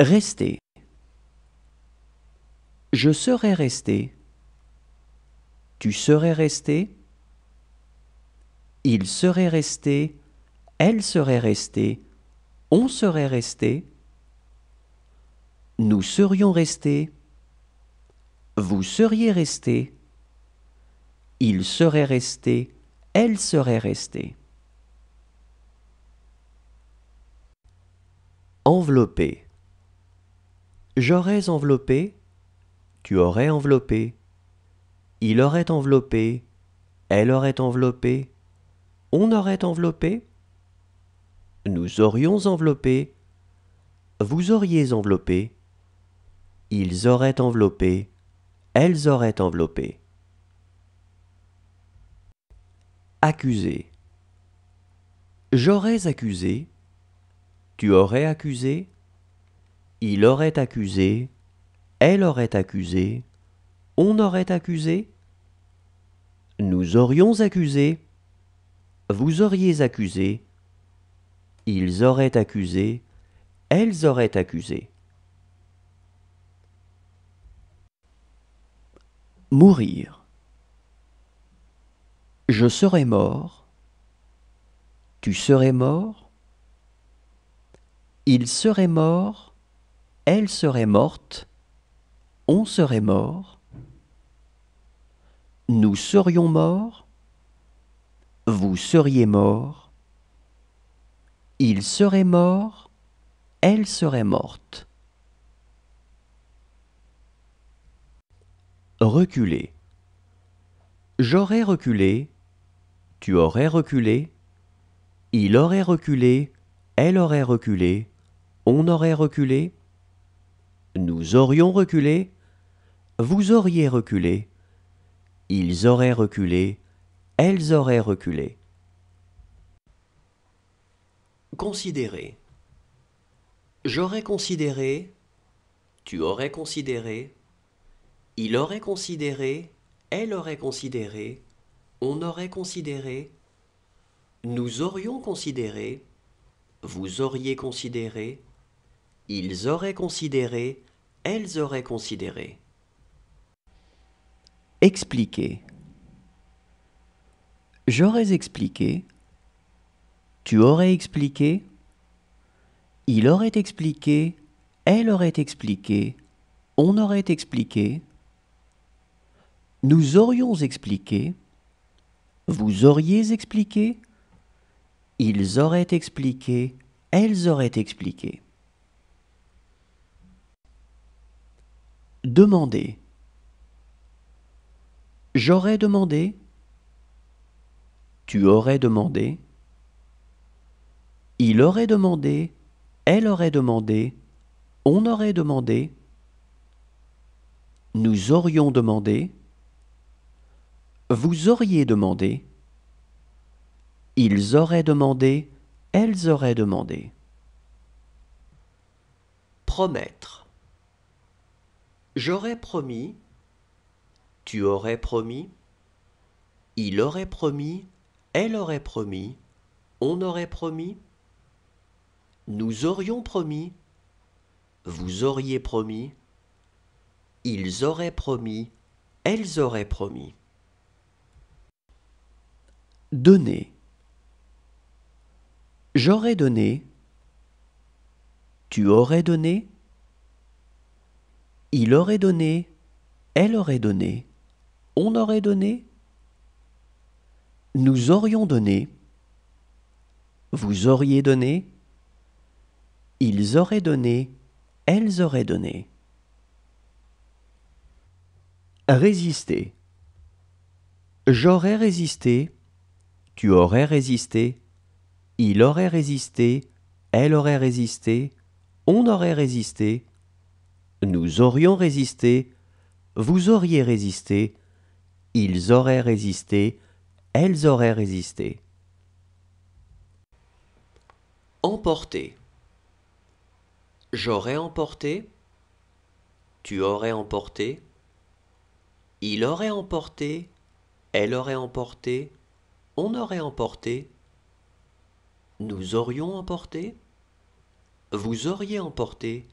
Rester. Je serais resté. Tu serais resté. Il serait resté. Elle serait restée. On serait resté. Nous serions restés. Vous seriez resté. Il serait resté. Elle serait restée. Envelopper J'aurais enveloppé, tu aurais enveloppé, il aurait enveloppé, elle aurait enveloppé, on aurait enveloppé, nous aurions enveloppé, vous auriez enveloppé, ils auraient enveloppé, elles auraient enveloppé. Accusé J'aurais accusé, tu aurais accusé, il aurait accusé, elle aurait accusé, on aurait accusé, nous aurions accusé, vous auriez accusé, ils auraient accusé, elles auraient accusé. Mourir. Je serais mort. Tu serais mort. Il serait mort. Elle serait morte, on serait mort, nous serions morts, vous seriez morts, il serait mort, elle serait morte. Reculer. J'aurais reculé, tu aurais reculé, il aurait reculé, elle aurait reculé, on aurait reculé, nous aurions reculé, vous auriez reculé, ils auraient reculé, elles auraient reculé. Considérer. J'aurais considéré, tu aurais considéré, il aurait considéré, elle aurait considéré, on aurait considéré, nous aurions considéré, vous auriez considéré, ils auraient considéré, elles auraient considéré. Expliquer. J'aurais expliqué. Tu aurais expliqué. Il aurait expliqué. Elle aurait expliqué. On aurait expliqué. Nous aurions expliqué. Vous auriez expliqué. Ils auraient expliqué. Elles auraient expliqué. Demander. J'aurais demandé. Tu aurais demandé. Il aurait demandé. Elle aurait demandé. On aurait demandé. Nous aurions demandé. Vous auriez demandé. Ils auraient demandé. Elles auraient demandé. Promettre. J'aurais promis, tu aurais promis, il aurait promis, elle aurait promis, on aurait promis, nous aurions promis, vous auriez promis, ils auraient promis, elles auraient promis. Donner. J'aurais donné, tu aurais donné, il aurait donné, elle aurait donné, on aurait donné, nous aurions donné, vous auriez donné, ils auraient donné, elles auraient donné. Résister. J'aurais résisté, tu aurais résisté, il aurait résisté, elle aurait résisté, on aurait résisté, nous aurions résisté, vous auriez résisté, ils auraient résisté, elles auraient résisté. Emporter. J'aurais emporté, tu aurais emporté, il aurait emporté, elle aurait emporté, on aurait emporté, nous aurions emporté, vous auriez emporté,